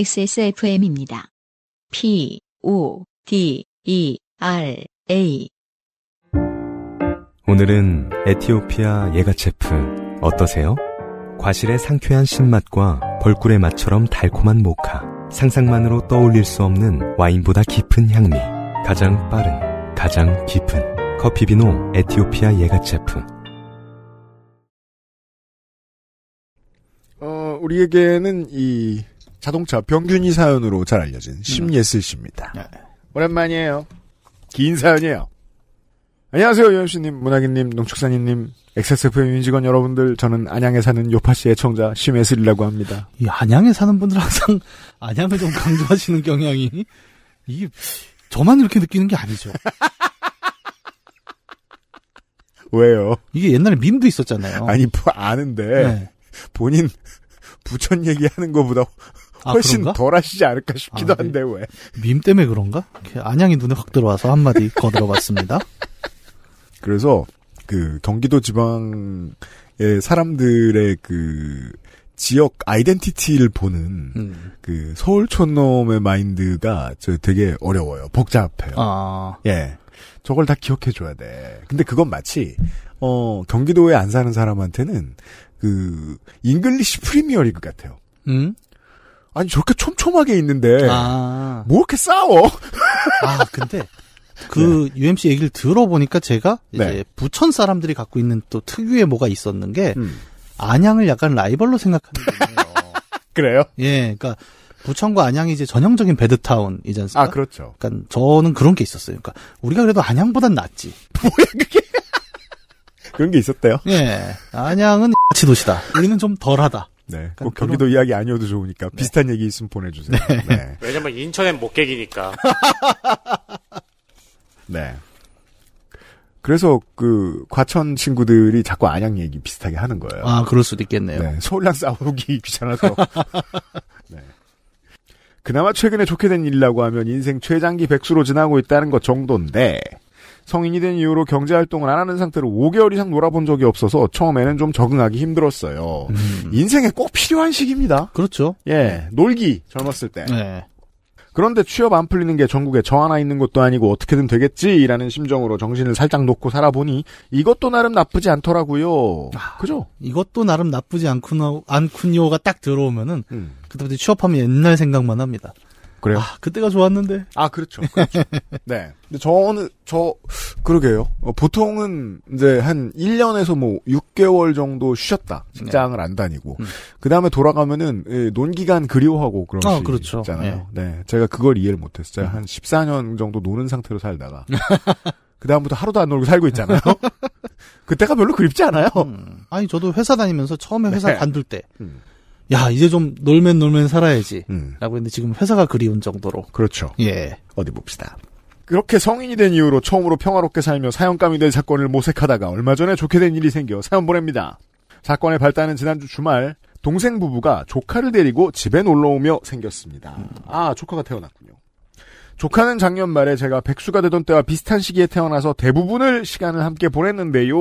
XSFM입니다. P, O, D, E, R, A. 오늘은 에티오피아 예가체프 어떠세요? 과실의 상쾌한 신맛과 벌꿀의 맛처럼 달콤한 모카. 상상만으로 떠올릴 수 없는 와인보다 깊은 향미. 가장 빠른, 가장 깊은. 커피비노 에티오피아 예가체프. 어, 우리에게는 이 자동차 병균이 사연으로 잘 알려진 음. 심예슬 씨입니다. 네. 오랜만이에요. 긴 사연이에요. 안녕하세요, 유현씨님, 문학인님, 농축사인님 XSFM 윤직원 여러분들, 저는 안양에 사는 요파씨 애청자 심예슬이라고 합니다. 이 안양에 사는 분들 항상 안양을 좀 강조하시는 경향이, 이게, 저만 이렇게 느끼는 게 아니죠. 왜요? 이게 옛날에 밈도 있었잖아요. 아니, 뭐 아는데, 네. 본인 부천 얘기하는 것보다 아, 훨씬 아, 덜 하시지 않을까 싶기도 아, 네. 한데 왜? 밈 때문에 그런가? 안양이 눈에 확 들어와서 한마디 거들어봤습니다. 그래서 그 경기도 지방의 사람들의 그 지역 아이덴티티를 보는 음. 그 서울촌 놈의 마인드가 저 되게 어려워요. 복잡해요. 아. 예. 저걸 다 기억해 줘야 돼. 근데 그건 마치 어 경기도에 안 사는 사람한테는 그 잉글리시 프리미어리그 같아요. 음? 아니 저렇게 촘촘하게 있는데 아. 뭐 이렇게 싸워? 아 근데 그 네. UMC 얘기를 들어보니까 제가 이제 네. 부천 사람들이 갖고 있는 또 특유의 뭐가 있었는 게 음. 안양을 약간 라이벌로 생각하는 거예요. 그래요? 예, 그러니까 부천과 안양이 이제 전형적인 배드타운이지 않습니까? 아 그렇죠. 그러니까 저는 그런 게 있었어요. 그러니까 우리가 그래도 안양보단 낫지. 뭐야 그게? 그런 게 있었대요. 예, 안양은 같이 도시다. 우리는 좀 덜하다. 네. 그러 경기도 이야기 아니어도 좋으니까 네. 비슷한 얘기 있으면 보내주세요. 네. 네. 왜냐면 인천엔 목객이니까. 네. 그래서 그 과천 친구들이 자꾸 안양 얘기 비슷하게 하는 거예요. 아, 그럴 수도 있겠네요. 네. 서울랑 싸우기 귀찮아서. 네. 그나마 최근에 좋게 된 일이라고 하면 인생 최장기 백수로 지나고 있다는 것 정도인데 성인이 된 이후로 경제 활동을 안 하는 상태로 5개월 이상 놀아본 적이 없어서 처음에는 좀 적응하기 힘들었어요. 음. 인생에 꼭 필요한 시기입니다. 그렇죠. 예, 놀기 젊었을 때. 네. 그런데 취업 안 풀리는 게 전국에 저 하나 있는 것도 아니고 어떻게든 되겠지라는 심정으로 정신을 살짝 놓고 살아보니 이것도 나름 나쁘지 않더라고요. 아, 그죠? 이것도 나름 나쁘지 않구나, 않군요가 딱 들어오면은 음. 그때부터 취업하면 옛날 생각만 합니다. 그래요? 아, 그때가 좋았는데. 아, 그렇죠. 그렇죠. 네. 근데 저는, 저, 그러게요. 어, 보통은 이제 한 1년에서 뭐 6개월 정도 쉬었다. 직장을 네. 안 다니고. 음. 그 다음에 돌아가면은, 예, 논기간 그리워하고 그런 아, 그렇죠. 있잖아요. 네. 네. 네. 제가 그걸 이해를 못했어요. 음. 한 14년 정도 노는 상태로 살다가. 그 다음부터 하루도 안 놀고 살고 있잖아요. 그때가 별로 그립지 않아요. 음. 아니, 저도 회사 다니면서 처음에 회사 네. 간둘 때. 음. 야 이제 좀 놀면 놀면 살아야지라고 음. 했는데 지금 회사가 그리운 정도로 그렇죠. 예 어디 봅시다. 그렇게 성인이 된 이후로 처음으로 평화롭게 살며 사형감이 될 사건을 모색하다가 얼마 전에 좋게 된 일이 생겨 사연 보냅니다. 사건의 발단은 지난주 주말 동생 부부가 조카를 데리고 집에 놀러오며 생겼습니다. 아 조카가 태어났군요. 조카는 작년 말에 제가 백수가 되던 때와 비슷한 시기에 태어나서 대부분을 시간을 함께 보냈는데요.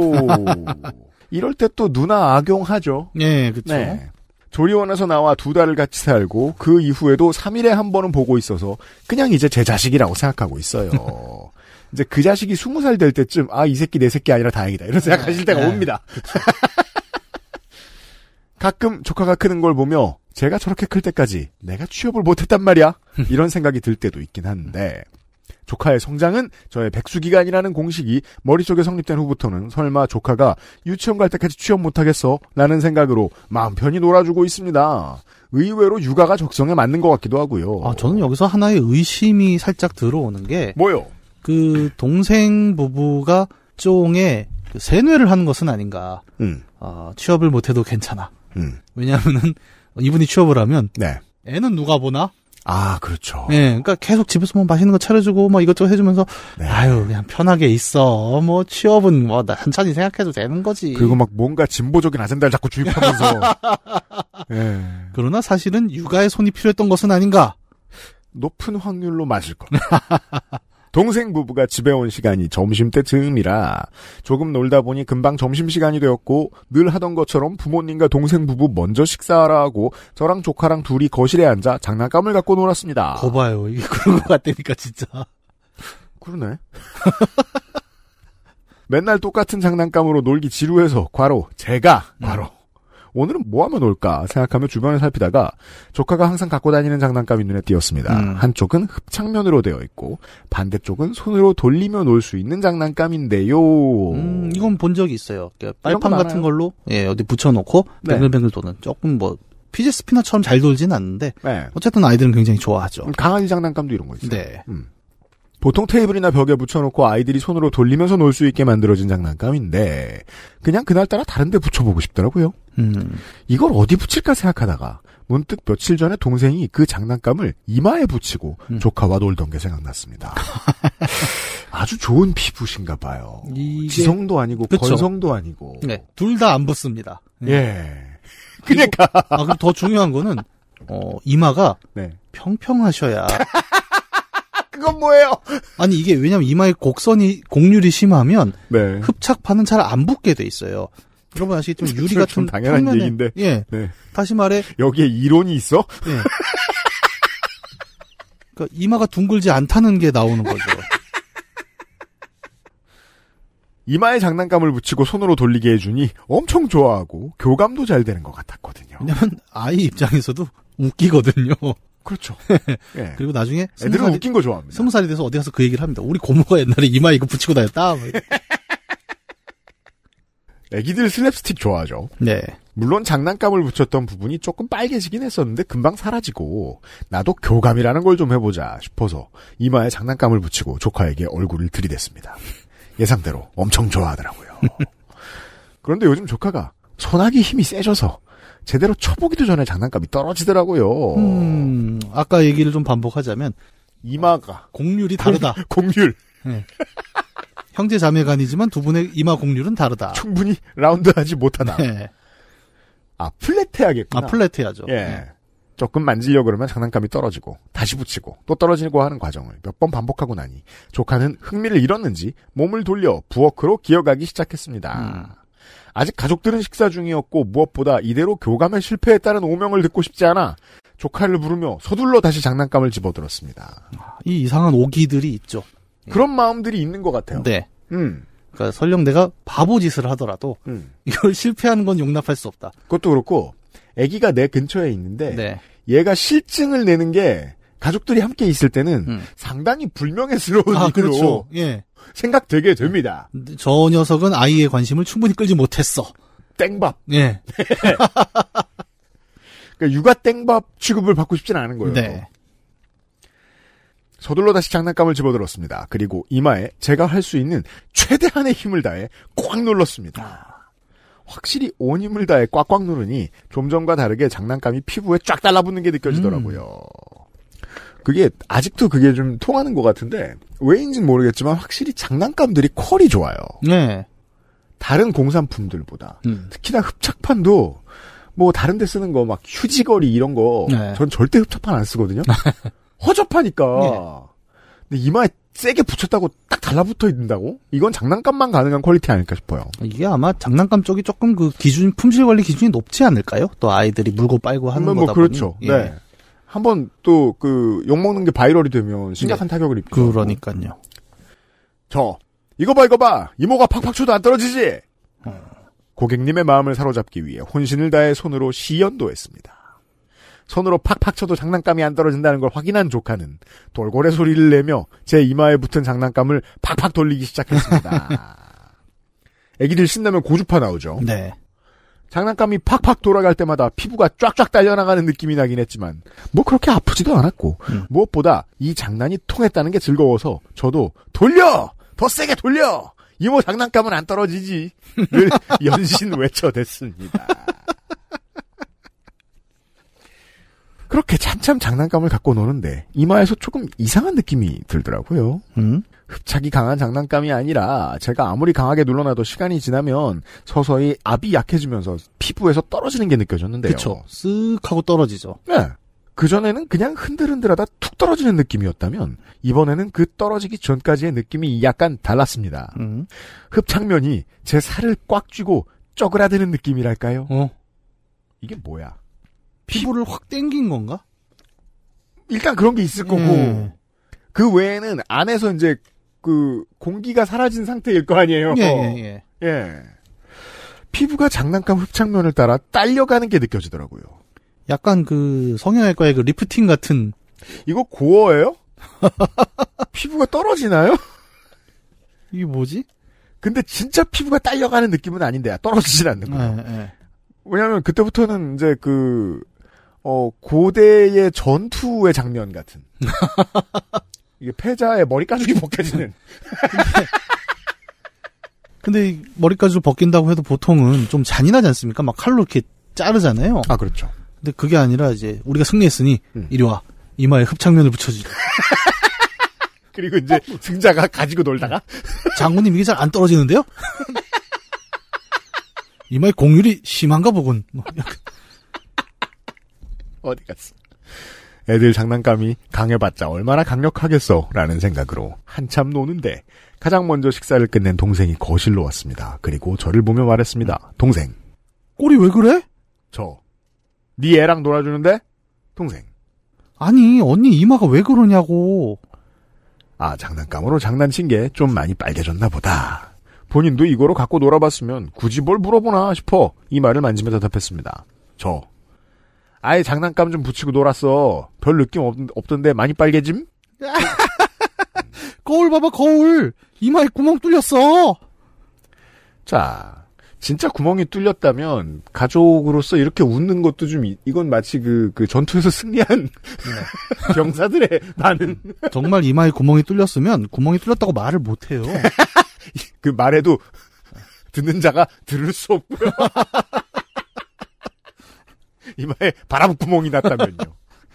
이럴 때 또 누나 악용하죠. 예, 네, 그렇죠. 네. 조리원에서 나와 두 달을 같이 살고 그 이후에도 3일에 한 번은 보고 있어서 그냥 이제 제 자식이라고 생각하고 있어요. 이제 그 자식이 20살 될 때쯤 아 이 새끼 내 새끼 아니라 다행이다 이런 생각하실 때가 네. 옵니다. 네. 가끔 조카가 크는 걸 보며 제가 저렇게 클 때까지 내가 취업을 못했단 말이야 이런 생각이 들 때도 있긴 한데 조카의 성장은 저의 백수기간이라는 공식이 머릿속에 성립된 후부터는 설마 조카가 유치원 갈 때까지 취업 못하겠어? 라는 생각으로 마음 편히 놀아주고 있습니다. 의외로 육아가 적성에 맞는 것 같기도 하고요. 아, 저는 여기서 하나의 의심이 살짝 들어오는 게. 뭐요? 그, 동생 부부가 쪽에 그 세뇌를 하는 것은 아닌가. 음. 어, 취업을 못해도 괜찮아. 음. 왜냐하면은, 이분이 취업을 하면. 네. 애는 누가 보나? 아, 그렇죠. 예, 네, 그니까 계속 집에서만 뭐 맛있는 거 차려주고 뭐 이것저것 해주면서 네. 아유 그냥 편하게 있어. 뭐 취업은 뭐 천천히 생각해도 되는 거지. 그리고 막 뭔가 진보적인 아젠다를 자꾸 주입하면서. 예. 그러나 사실은 육아에 손이 필요했던 것은 아닌가. 높은 확률로 맞을 겁니다. 동생 부부가 집에 온 시간이 점심때쯤이라 조금 놀다 보니 금방 점심시간이 되었고 늘 하던 것처럼 부모님과 동생 부부 먼저 식사하라 하고 저랑 조카랑 둘이 거실에 앉아 장난감을 갖고 놀았습니다. 거봐요. 이게 그런 것 같다니까 진짜. 그러네. 맨날 똑같은 장난감으로 놀기 지루해서 과로 제가 과로 오늘은 뭐 하면 올까 생각하며 주변을 살피다가 조카가 항상 갖고 다니는 장난감이 눈에 띄었습니다. 음. 한쪽은 흡착면으로 되어 있고 반대쪽은 손으로 돌리며 놀 수 있는 장난감인데요. 음, 이건 본 적이 있어요. 그러니 빨판 같은 걸로 예, 어디 붙여놓고 네. 뱅글뱅글 도는 조금 뭐 피지 스피너처럼 잘 돌진 않는데 네. 어쨌든 아이들은 굉장히 좋아하죠. 강아지 장난감도 이런 거 있어요. 네. 음. 보통 테이블이나 벽에 붙여놓고 아이들이 손으로 돌리면서 놀 수 있게 만들어진 장난감인데 그냥 그날따라 다른데 붙여보고 싶더라고요. 음. 이걸 어디 붙일까 생각하다가 문득 며칠 전에 동생이 그 장난감을 이마에 붙이고 음. 조카와 놀던 게 생각났습니다. 아주 좋은 피부신가 봐요. 이게... 지성도 아니고 그쵸. 건성도 아니고. 네, 둘다 안 붙습니다. 네. 예. 그러니까. 아, 그리고 더 중요한 거는 어, 이마가 네. 평평하셔야 그건 뭐예요? 아니 이게 왜냐면 이마에 곡선이 곡률이 심하면 네. 흡착판은 잘 안 붙게 돼 있어요. 여러분 아시겠지만 유리 같은 당연한 평면에, 얘기인데 예 네. 다시 말해 여기에 이론이 있어? 예. 그러니까 이마가 둥글지 않다는 게 나오는 거죠. 이마에 장난감을 붙이고 손으로 돌리게 해주니 엄청 좋아하고 교감도 잘 되는 것 같았거든요. 왜냐면 아이 입장에서도 웃기거든요. 그렇죠. 예. 예. 그리고 나중에 애들은 웃긴 거 좋아합니다. 스무 살이 돼서 어디 가서 그 얘기를 합니다. 우리 고모가 옛날에 이마 에 이거 붙이고 다녔다. 뭐 애기들 슬랩스틱 좋아하죠. 네. 물론 장난감을 붙였던 부분이 조금 빨개지긴 했었는데 금방 사라지고 나도 교감이라는 걸 좀 해보자 싶어서 이마에 장난감을 붙이고 조카에게 얼굴을 들이댔습니다. 예상대로 엄청 좋아하더라고요. 그런데 요즘 조카가 소나기 힘이 세져서 제대로 쳐보기도 전에 장난감이 떨어지더라고요. 음, 아까 얘기를 좀 반복하자면 이마가 공률이 다르다. 공, 률 네. 형제 자매간이지만 두 분의 이마 공률은 다르다. 충분히 라운드하지 못하나 네. 아 플랫해야겠구나. 아 플랫해야죠. 예. 네. 조금 만지려 그러면 장난감이 떨어지고 다시 붙이고 또 떨어지고 하는 과정을 몇 번 반복하고 나니 조카는 흥미를 잃었는지 몸을 돌려 부엌으로 기어가기 시작했습니다. 음. 아직 가족들은 식사 중이었고 무엇보다 이대로 교감의 실패에 따른 오명을 듣고 싶지 않아 조카를 부르며 서둘러 다시 장난감을 집어들었습니다. 이 이상한 오기들이 있죠. 예. 그런 마음들이 있는 것 같아요. 네. 음. 그니까 설령 내가 바보 짓을 하더라도 음. 이걸 실패하는 건 용납할 수 없다. 그것도 그렇고 아기가 내 근처에 있는데 네. 얘가 실증을 내는 게 가족들이 함께 있을 때는 음. 상당히 불명예스러운 아, 일로 그렇죠. 예. 생각되게 됩니다. 저 녀석은 아이의 관심을 충분히 끌지 못했어. 땡밥. 예. 그러니까 육아 땡밥 취급을 받고 싶진 않은 거예요. 네. 서둘러 다시 장난감을 집어들었습니다. 그리고 이마에 제가 할 수 있는 최대한의 힘을 다해 꽉 눌렀습니다. 아. 확실히 온 힘을 다해 꽉꽉 누르니 좀 전과 다르게 장난감이 피부에 쫙 달라붙는 게 느껴지더라고요. 음. 그게 아직도 그게 좀 통하는 것 같은데 왜인지는 모르겠지만 확실히 장난감들이 퀄이 좋아요. 네. 다른 공산품들보다 음. 특히나 흡착판도 뭐 다른 데 쓰는 거 막 휴지거리 이런 거전 네. 절대 흡착판 안 쓰거든요. 허접하니까. 네. 근데 이마에 세게 붙였다고 딱 달라붙어 있는다고? 이건 장난감만 가능한 퀄리티 아닐까 싶어요. 이게 아마 장난감 쪽이 조금 그 기준 품질 관리 기준이 높지 않을까요? 또 아이들이 물고 빨고 하는 뭐 거다 그렇죠. 보니. 그렇죠. 예. 네. 한번 또 그 욕먹는 게 바이럴이 되면 심각한 네. 타격을 입죠. 그러니까요. 저 이거 봐 이거 봐 이모가 팍팍 쳐도 안 떨어지지. 고객님의 마음을 사로잡기 위해 혼신을 다해 손으로 시연도했습니다. 손으로 팍팍 쳐도 장난감이 안 떨어진다는 걸 확인한 조카는 돌고래 소리를 내며 제 이마에 붙은 장난감을 팍팍 돌리기 시작했습니다. 애기들 신나면 고주파 나오죠. 네. 장난감이 팍팍 돌아갈 때마다 피부가 쫙쫙 딸려나가는 느낌이 나긴 했지만 뭐 그렇게 아프지도 않았고 음. 무엇보다 이 장난이 통했다는 게 즐거워서 저도 돌려 더 세게 돌려 이모 장난감은 안 떨어지지 연신 외쳐댔습니다. 그렇게 참참 장난감을 갖고 노는데 이마에서 조금 이상한 느낌이 들더라고요. 음? 흡착이 강한 장난감이 아니라 제가 아무리 강하게 눌러놔도 시간이 지나면 서서히 압이 약해지면서 피부에서 떨어지는 게 느껴졌는데요. 그렇죠. 쓱 하고 떨어지죠. 네. 그전에는 그냥 흔들흔들하다 툭 떨어지는 느낌이었다면 이번에는 그 떨어지기 전까지의 느낌이 약간 달랐습니다. 음. 흡착면이 제 살을 꽉 쥐고 쪼그라드는 느낌이랄까요? 어. 이게 뭐야? 피부를 확 땡긴 건가? 일단 그런 게 있을 거고 예. 그 외에는 안에서 이제 그 공기가 사라진 상태일 거 아니에요. 예, 예, 예. 예. 피부가 장난감 흡착면을 따라 딸려가는 게 느껴지더라고요. 약간 그 성형외과의 그 리프팅 같은 이거 고어예요? 피부가 떨어지나요? 이게 뭐지? 근데 진짜 피부가 딸려가는 느낌은 아닌데 떨어지진 않는 거예요. 예. 왜냐하면 그때부터는 이제 그 어, 고대의 전투의 장면 같은. 이게 패자의 머리가죽이 벗겨지는. 근데, 근데 머리가죽 벗긴다고 해도 보통은 좀 잔인하지 않습니까? 막 칼로 이렇게 자르잖아요. 아, 그렇죠. 근데 그게 아니라 이제 우리가 승리했으니 음. 이리 와. 이마에 흡착면을 붙여주자. 그리고 이제 승자가 가지고 놀다가 장군님 이게 잘 안 떨어지는데요? 이마에 공률이 심한가 보군. 뭐 약간. 어디 갔어? 애들 장난감이 강해봤자 얼마나 강력하겠어 라는 생각으로 한참 노는데 가장 먼저 식사를 끝낸 동생이 거실로 왔습니다. 그리고 저를 보며 말했습니다. 동생. 꼬리 왜 그래? 저. 네 애랑 놀아주는데? 동생. 아니 언니 이마가 왜 그러냐고. 아 장난감으로 장난친 게 좀 많이 빨개졌나 보다. 본인도 이거로 갖고 놀아봤으면 굳이 뭘 물어보나 싶어 이 말을 만지며 대답했습니다. 저. 아예 장난감 좀 붙이고 놀았어. 별 느낌 없, 없던데 많이 빨개짐? 거울 봐봐, 거울! 이마에 구멍 뚫렸어! 자, 진짜 구멍이 뚫렸다면, 가족으로서 이렇게 웃는 것도 좀, 이건 마치 그, 그 전투에서 승리한 네. 병사들의 나는. 음, 정말 이마에 구멍이 뚫렸으면, 구멍이 뚫렸다고 말을 못해요. 그말에도 듣는 자가 들을 수 없고요. 이마에 바람구멍이 났다면요.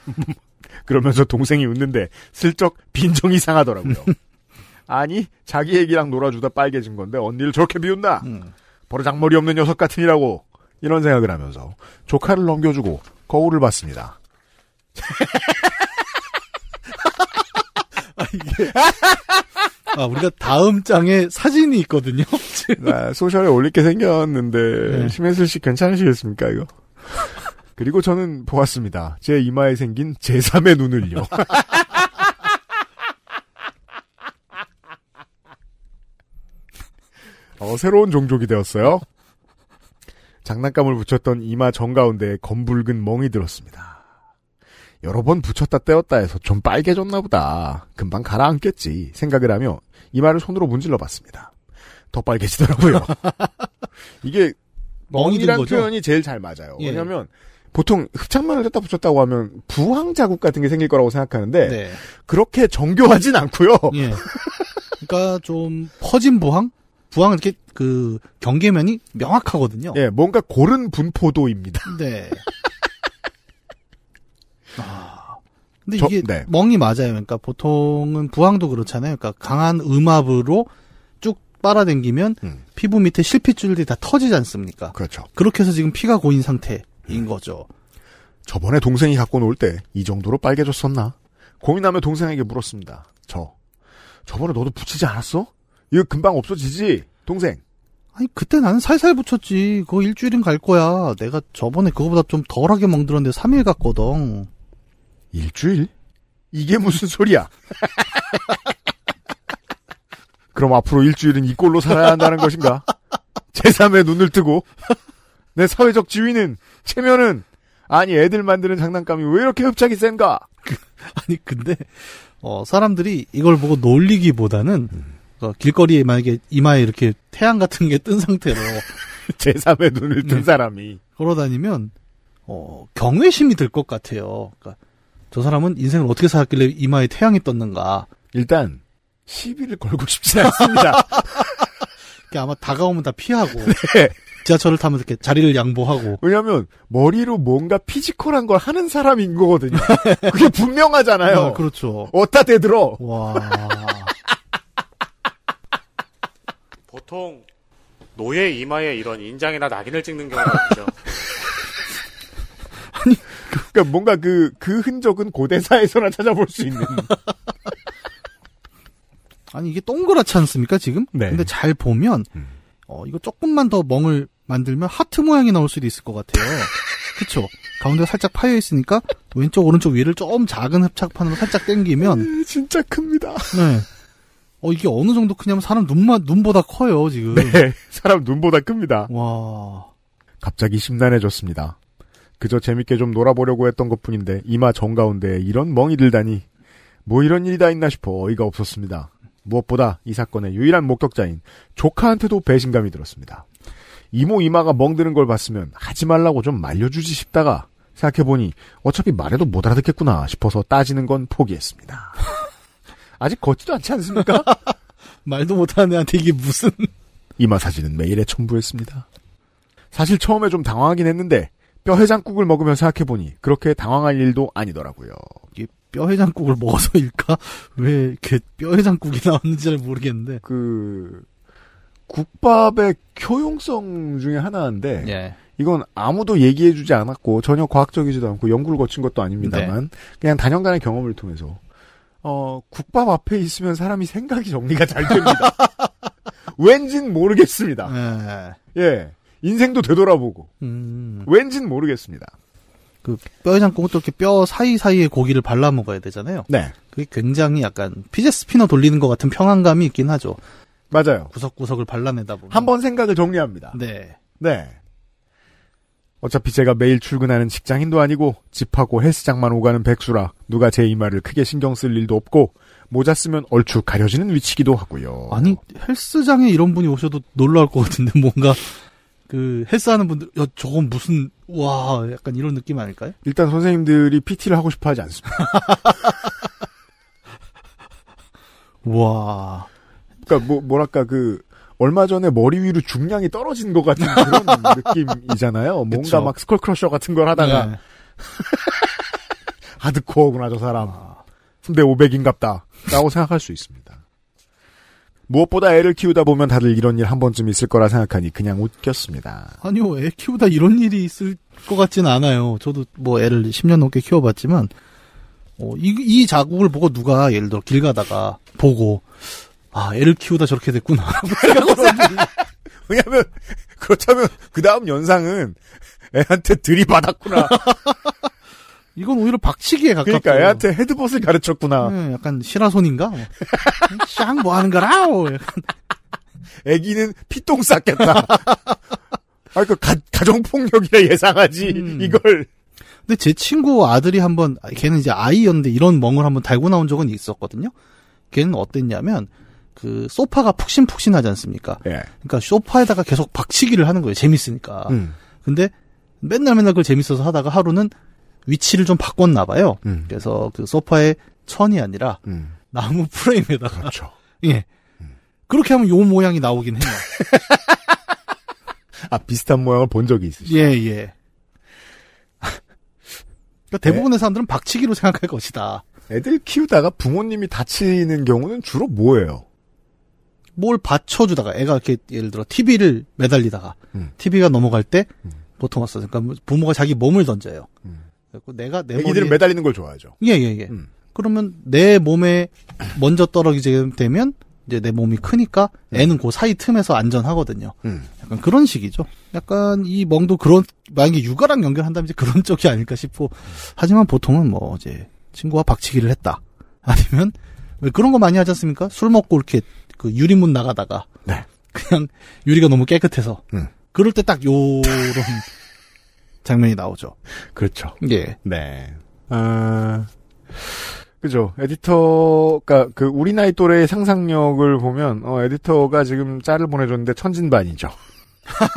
그러면서 동생이 웃는데 슬쩍 빈정이 상하더라고요. 아니 자기 얘기랑 놀아주다 빨개진 건데 언니를 저렇게 비웃나? 음. 버르장머리 없는 녀석 같으니라고 이런 생각을 하면서 조카를 넘겨주고 거울을 봤습니다. 아, 이게 아, 우리가 다음 장에 사진이 있거든요. 나 네, 소셜에 올릴 게 생겼는데 네. 심혜슬 씨 괜찮으시겠습니까 이거? 그리고 저는 보았습니다. 제 이마에 생긴 제3의 눈을요. 어, 새로운 종족이 되었어요. 장난감을 붙였던 이마 정가운데 검붉은 멍이 들었습니다. 여러 번 붙였다 떼었다 해서 좀 빨개졌나 보다. 금방 가라앉겠지 생각을 하며 이마를 손으로 문질러 봤습니다. 더 빨개지더라고요. 이게 멍이란 표현이 제일 잘 맞아요. 예. 왜냐하면 보통 흡착만을 뗐다 붙였다고 하면 부황 자국 같은 게 생길 거라고 생각하는데 네. 그렇게 정교하진 않고요. 예. 그러니까 좀 퍼진 부황? 부황은 이렇게 그 경계면이 명확하거든요. 예, 뭔가 고른 분포도입니다. 네. 아. 근데 저, 이게 네. 멍이 맞아요. 그러니까 보통은 부황도 그렇잖아요. 그러니까 강한 음압으로 쭉 빨아당기면 음. 피부 밑에 실핏줄들이 다 터지지 않습니까? 그렇죠. 그렇게 해서 지금 피가 고인 상태. 인 거죠. 저번에 동생이 갖고 놀 때 이 정도로 빨개졌었나? 고민하며 동생에게 물었습니다. 저. 저번에 너도 붙이지 않았어? 이거 금방 없어지지? 동생. 아니 그때 나는 살살 붙였지. 그거 일주일은 갈 거야. 내가 저번에 그거보다 좀 덜하게 멍들었는데 3일 갔거든. 일주일? 이게 무슨 소리야? 그럼 앞으로 일주일은 이 꼴로 살아야 한다는 것인가? 제3의 눈을 뜨고 내 사회적 지위는 최면은 아니 애들 만드는 장난감이 왜 이렇게 흡착이 센가? 아니 근데 어 사람들이 이걸 보고 놀리기보다는 음. 그 길거리에 만약에 이마에 이렇게 태양 같은 게 뜬 상태로 제3의 눈을 뜬 네. 사람이 걸어다니면 어 경외심이 들 것 같아요. 그러니까 저 사람은 인생을 어떻게 살았길래 이마에 태양이 떴는가? 일단 시비를 걸고 싶지 않습니다. 아마 다가오면 다 피하고 네. 지하철을 타면 이렇게 자리를 양보하고. 왜냐면, 하 머리로 뭔가 피지컬한 걸 하는 사람인 거거든요. 그게 분명하잖아요. 아, 그렇죠. 어따 대들어. 와. 보통, 노예 이마에 이런 인장이나 낙인을 찍는 경우가 있죠. 아니, 그니까 그러니까 뭔가 그, 그 흔적은 고대사에서나 찾아볼 수 있는. 아니, 이게 동그랗지 않습니까, 지금? 네. 근데 잘 보면, 음. 어, 이거 조금만 더 멍을 만들면 하트 모양이 나올 수도 있을 것 같아요. 그쵸? 가운데 살짝 파여 있으니까 왼쪽 오른쪽 위를 좀 작은 흡착판으로 살짝 당기면 음, 진짜 큽니다. 네. 어 이게 어느 정도 크냐면 사람 눈만 눈보다 커요 지금. 네, 사람 눈보다 큽니다. 와. 갑자기 심란해졌습니다. 그저 재밌게 좀 놀아보려고 했던 것뿐인데 이마 정 가운데 이런 멍이 들다니 뭐 이런 일이 다 있나 싶어 어이가 없었습니다. 무엇보다 이 사건의 유일한 목격자인 조카한테도 배신감이 들었습니다. 이모 이마가 멍드는 걸 봤으면 하지 말라고 좀 말려주지 싶다가 생각해보니 어차피 말해도 못 알아듣겠구나 싶어서 따지는 건 포기했습니다. 아직 걷지도 않지 않습니까? 말도 못하는 애한테 이게 무슨 이마 사진은 메일에 첨부했습니다. 사실 처음에 좀 당황하긴 했는데 뼈 해장국을 먹으면 생각해보니 그렇게 당황할 일도 아니더라고요. 이게 뼈 해장국을 먹어서일까? 왜 이렇게 뼈 해장국이 나왔는지를 모르겠는데. 그 국밥의 효용성 중에 하나인데 예. 이건 아무도 얘기해주지 않았고 전혀 과학적이지도 않고 연구를 거친 것도 아닙니다만 네. 그냥 단연간의 경험을 통해서 어 국밥 앞에 있으면 사람이 생각이 정리가 잘 됩니다. 왠진 모르겠습니다. 네. 예 인생도 되돌아보고 음. 왠진 모르겠습니다. 그 뼈해장국도 이렇게 뼈 사이사이에 고기를 발라 먹어야 되잖아요. 네. 그게 굉장히 약간 피자 스피너 돌리는 것 같은 평안감이 있긴 하죠. 맞아요. 구석구석을 발라내다 보면 한 번 생각을 정리합니다. 네. 네. 어차피 제가 매일 출근하는 직장인도 아니고 집하고 헬스장만 오가는 백수라 누가 제 이마를 크게 신경 쓸 일도 없고 모자 쓰면 얼추 가려지는 위치기도 하고요. 아니 헬스장에 이런 분이 오셔도 놀랄것 같은데 뭔가 그 헬스하는 분들 야 저건 무슨 와 약간 이런 느낌 아닐까요? 일단 선생님들이 PT를 하고 싶어 하지 않습니다. 와 그러니까 뭐 뭐랄까 그 얼마 전에 머리 위로 중량이 떨어진 것 같은 그런 느낌이잖아요. 뭔가 그쵸. 막 스컬 크러셔 같은 걸 하다가 네. 하드코어구나 저 사람. 근데 500인갑다. 라고 생각할 수 있습니다. 무엇보다 애를 키우다 보면 다들 이런 일 한 번쯤 있을 거라 생각하니 그냥 웃겼습니다. 아니요, 애 키우다 이런 일이 있을 것 같진 않아요. 저도 뭐 애를 10년 넘게 키워봤지만, 어, 이, 이 자국을 보고 누가 예를 들어 길 가다가 보고, 아, 애를 키우다 저렇게 됐구나. 왜냐면, 그렇다면, 그 다음 연상은 애한테 들이받았구나. 이건 오히려 박치기에 가깝고. 그러니까 애한테 헤드봇을 가르쳤구나. 네, 약간 실화손인가? 샹뭐 뭐 하는 거라? 뭐 약간. 애기는 피똥 쌌겠다. 아, 그 가, 가정폭력이라 예상하지, 음. 이걸. 근데 제 친구 아들이 한 번, 걔는 이제 아이였는데 이런 멍을 한번 달고 나온 적은 있었거든요. 걔는 어땠냐면, 그 소파가 푹신푹신하지 않습니까? 예. 그러니까 소파에다가 계속 박치기를 하는 거예요. 재밌으니까. 음. 근데 맨날 맨날 그걸 재밌어서 하다가 하루는 위치를 좀 바꿨나 봐요. 음. 그래서 그 소파에 천이 아니라 음. 나무 프레임에다가 그렇죠. 예. 음. 그렇게 하면 요 모양이 나오긴 해요. 아 비슷한 모양을 본 적이 있으시죠? 예 예. 그러니까 대부분의 네. 사람들은 박치기로 생각할 것이다. 애들 키우다가 부모님이 다치는 경우는 주로 뭐예요? 뭘 받쳐주다가 애가 이렇게 예를 들어 TV를 매달리다가 음. TV가 넘어갈 때 음. 보통 왔어. 요 그러니까 뭐 부모가 자기 몸을 던져요. 음. 그래서 내가 내 애기들은 그러니까 머리에... 매달리는 걸 좋아하죠. 예예예. 예, 예. 음. 그러면 내 몸에 먼저 떨어지게 되면 이제 내 몸이 크니까 음. 애는 그 사이 틈에서 안전하거든요. 음. 약간 그런 식이죠. 약간 이 멍도 그런 만약에 육아랑 연결한다면 이제 그런 쪽이 아닐까 싶고 하지만 보통은 뭐 이제 친구와 박치기를 했다 아니면 왜 그런 거 많이 하지 않습니까? 술 먹고 이렇게 그 유리문 나가다가 네. 그냥 유리가 너무 깨끗해서 음. 그럴 때 딱 요런 장면이 나오죠. 그렇죠. 예. 네. 아 그죠. 에디터가 그 우리 나이 또래의 상상력을 보면 어 에디터가 지금 짤을 보내줬는데 천진반이죠.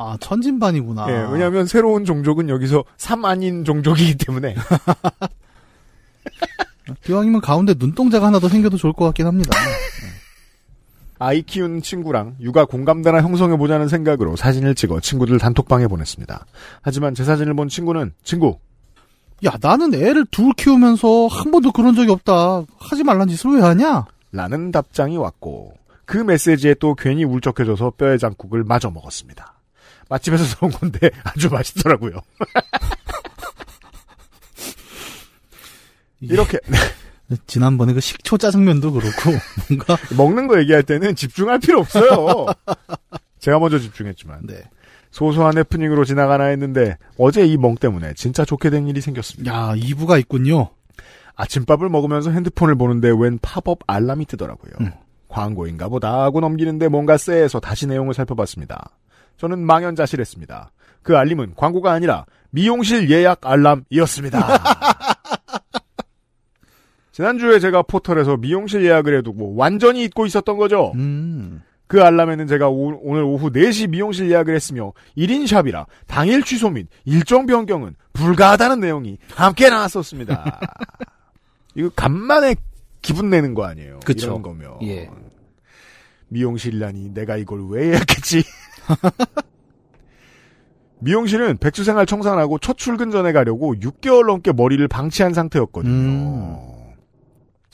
아, 천진반이구나. 예, 왜냐면 하 새로운 종족은 여기서 삼 아닌 종족이기 때문에. 기왕이면 가운데 눈동자가 하나 더 생겨도 좋을 것 같긴 합니다. 아이 키운 친구랑 육아 공감대나 형성해보자는 생각으로 사진을 찍어 친구들 단톡방에 보냈습니다. 하지만 제 사진을 본 친구는 친구. 야 나는 애를 둘 키우면서 한 번도 그런 적이 없다. 하지 말란 짓을 왜 하냐? 라는 답장이 왔고 그 메시지에 또 괜히 울적해져서 뼈에 장국을 마저 먹었습니다. 맛집에서 사온 건데 아주 맛있더라고요. 예. 이렇게. 네. 지난번에 그 식초 짜장면도 그렇고 뭔가 먹는 거 얘기할 때는 집중할 필요 없어요. 제가 먼저 집중했지만 네. 소소한 해프닝으로 지나가나 했는데 어제 이 멍 때문에 진짜 좋게 된 일이 생겼습니다. 야, 이부가 있군요. 아침밥을 먹으면서 핸드폰을 보는데 웬 팝업 알람이 뜨더라고요. 음. 광고인가 보다 하고 넘기는데 뭔가 쎄해서 다시 내용을 살펴봤습니다. 저는 망연자실했습니다. 그 알림은 광고가 아니라 미용실 예약 알람이었습니다. 지난주에 제가 포털에서 미용실 예약을 해두고 뭐 완전히 잊고 있었던 거죠. 음. 그 알람에는 제가 오, 늘 오후 4시 미용실 예약을 했으며 1인 샵이라 당일 취소 및 일정 변경은 불가하다는 내용이 함께 나왔었습니다. 이거 간만에 기분 내는 거 아니에요. 그쵸. 이런 거면. 예. 미용실이라니 내가 이걸 왜 예약했지? 미용실은 백수생활 청산하고 첫 출근 전에 가려고 6개월 넘게 머리를 방치한 상태였거든요. 음.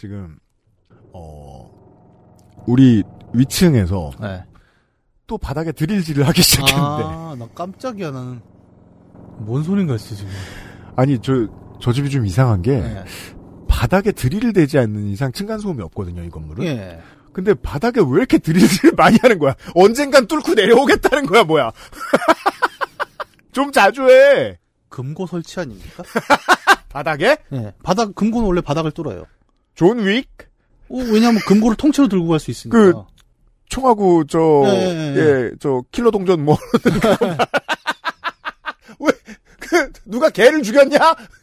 지금 어 우리 위층에서 네. 또 바닥에 드릴질을 하기 시작했는데 아, 나 깜짝이야 나는 뭔 소린가 했 지금 아니 저 저 집이 좀 이상한 게 네. 바닥에 드릴 되지 않는 이상 층간 소음이 없거든요 이 건물은 예. 근데 바닥에 왜 이렇게 드릴질 많이 하는 거야 언젠간 뚫고 내려오겠다는 거야 뭐야 좀 자주 해 금고 설치 아닙니까 바닥에 예 바닥 금고는 원래 바닥을 뚫어요 존 윅? 어, 왜냐면 하 금고를 통째로 들고 갈 수 있으니까. 그 총하고 저 네, 네, 예, 저 킬러 동전 뭐 왜, 그, 누가 개를 죽였냐?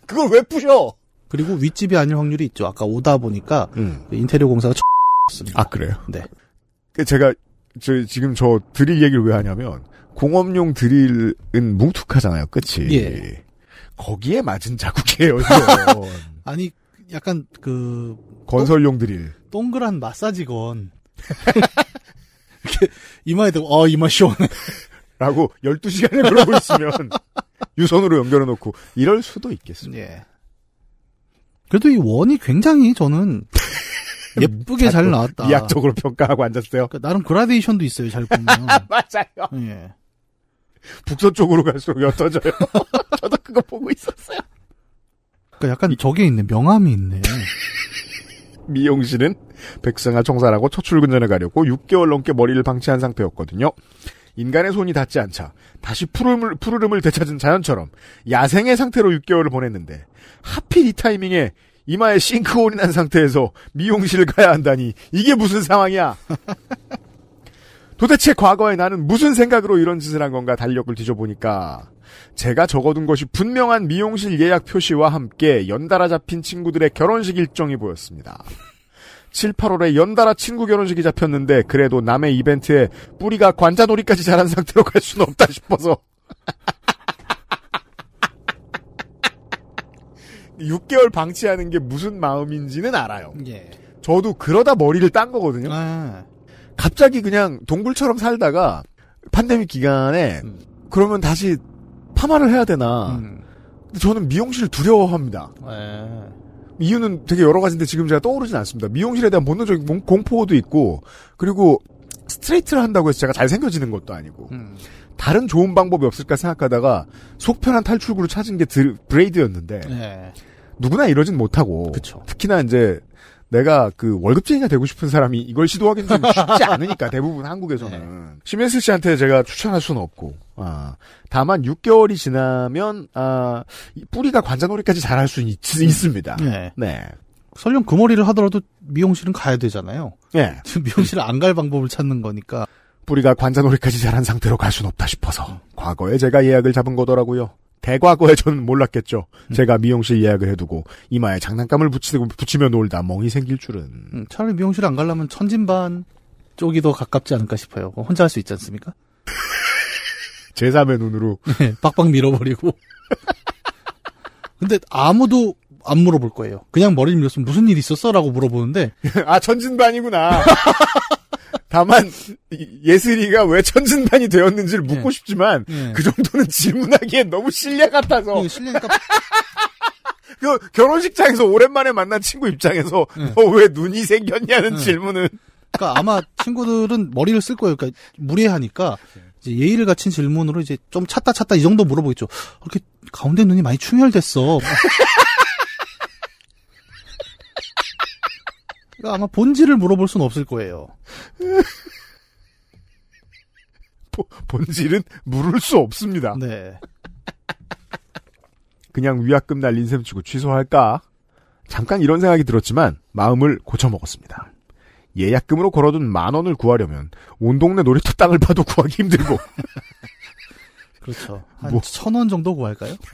그걸 왜 부셔? 그리고 윗집이 아닐 확률이 있죠. 아까 오다 보니까 음. 그 인테리어 공사가 쳤습니다. 아 그래요? 네. 그 제가 저 지금 저 드릴 얘기를 왜 하냐면 공업용 드릴은 뭉툭하잖아요. 끝이. 예. 거기에 맞은 자국이에요. 아니 약간 그 건설용 드릴 동그란 마사지건 이렇게 이마에 대고 어 이마 시원해 라고 12시간을 그러고 있으면 유선으로 연결해 놓고 이럴 수도 있겠습니다. 예. 그래도 이 원이 굉장히 저는 예쁘게 잘 나왔다. 이학적으로 평가하고 앉았어요. 그러니까 나름 그라데이션도 있어요. 잘 보면. 맞아요. 예. 북서 쪽으로 갈수록 옅어져요. 저도 그거 보고 있었어요. 그러니까 약간 저게 있네. 명함이 있네. 미용 실은 백승아 청사라고 첫 출근 전에 가려고 6개월 넘게 머리를 방치한 상태였거든요. 인간의 손이 닿지 않자 다시 푸르름을, 푸르름을 되찾은 자연처럼 야생의 상태로 6개월을 보냈는데 하필 이 타이밍에 이마에 싱크홀이 난 상태에서 미용실을 가야 한다니 이게 무슨 상황이야? 도대체 과거에 나는 무슨 생각으로 이런 짓을 한 건가 달력을 뒤져보니까 제가 적어둔 것이 분명한 미용실 예약 표시와 함께 연달아 잡힌 친구들의 결혼식 일정이 보였습니다. 7, 8월에 연달아 친구 결혼식이 잡혔는데 그래도 남의 이벤트에 뿌리가 관자놀이까지 자란 상태로 갈 수는 없다 싶어서 6개월 방치하는 게 무슨 마음인지는 알아요. 예. 저도 그러다 머리를 딴 거거든요. 아. 갑자기 그냥 동굴처럼 살다가 판데믹 기간에 음. 그러면 다시 파마를 해야 되나. 음. 근데 저는 미용실 두려워합니다. 네. 이유는 되게 여러 가지인데 지금 제가 떠오르진 않습니다. 미용실에 대한 본능적인 공포도 있고, 그리고 스트레이트를 한다고 해서 제가 잘생겨지는 것도 아니고, 음. 다른 좋은 방법이 없을까 생각하다가 속편한 탈출구를 찾은 게 드, 브레이드였는데, 네. 누구나 이러진 못하고, 그쵸. 특히나 이제 내가 그 월급쟁이가 되고 싶은 사람이 이걸 시도하기는 좀 쉽지 않으니까 대부분 한국에서는 네. 심혜수 씨한테 제가 추천할 수는 없고 아 다만 6개월이 지나면 아 뿌리가 관자놀이까지 자랄 수 있, 습니다 네. 네. 설령 그 머리를 하더라도 미용실은 가야 되잖아요. 네. 지금 미용실을 안 갈 방법을 찾는 거니까 뿌리가 관자놀이까지 자란 상태로 갈 수는 없다 싶어서 과거에 제가 예약을 잡은 거더라고요. 대과거에 저는 몰랐겠죠. 음. 제가 미용실 예약을 해두고 이마에 장난감을 붙이고 붙이며 놀다 멍이 생길 줄은. 음, 차라리 미용실 안 가려면 천진반 쪽이 더 가깝지 않을까 싶어요. 혼자 할 수 있지 않습니까? 제3의 눈으로 네, 빡빡 밀어버리고. 근데 아무도 안 물어볼 거예요. 그냥 머리를 밀었으면 무슨 일 있었어? 라고 물어보는데. 아, 천진반이구나. 다만 예슬이가 왜 천진반이 되었는지를 묻고 예. 싶지만 예. 그 정도는 질문하기에 너무 실례 같아서. 실례니까. 그 결혼식장에서 오랜만에 만난 친구 입장에서 예. 너왜 눈이 생겼냐는 예. 질문은. 그러니까 아마 친구들은 머리를 쓸 거예요. 그러니까 무례하니까 이제 예의를 갖춘 질문으로 이제 좀 찾다 찾다 이 정도 물어보겠죠. 이렇게 가운데 눈이 많이 충혈됐어. 그러 아마 본질을 물어볼 수는 없을 거예요. 보, 본질은 물을 수 없습니다. 네. 그냥 위약금 날린 셈 치고 취소할까? 잠깐 이런 생각이 들었지만 마음을 고쳐먹었습니다. 예약금으로 걸어둔 만 원을 구하려면 온 동네 놀이터 땅을 파도 구하기 힘들고. 그렇죠. 한 천원 뭐. 정도 구할까요?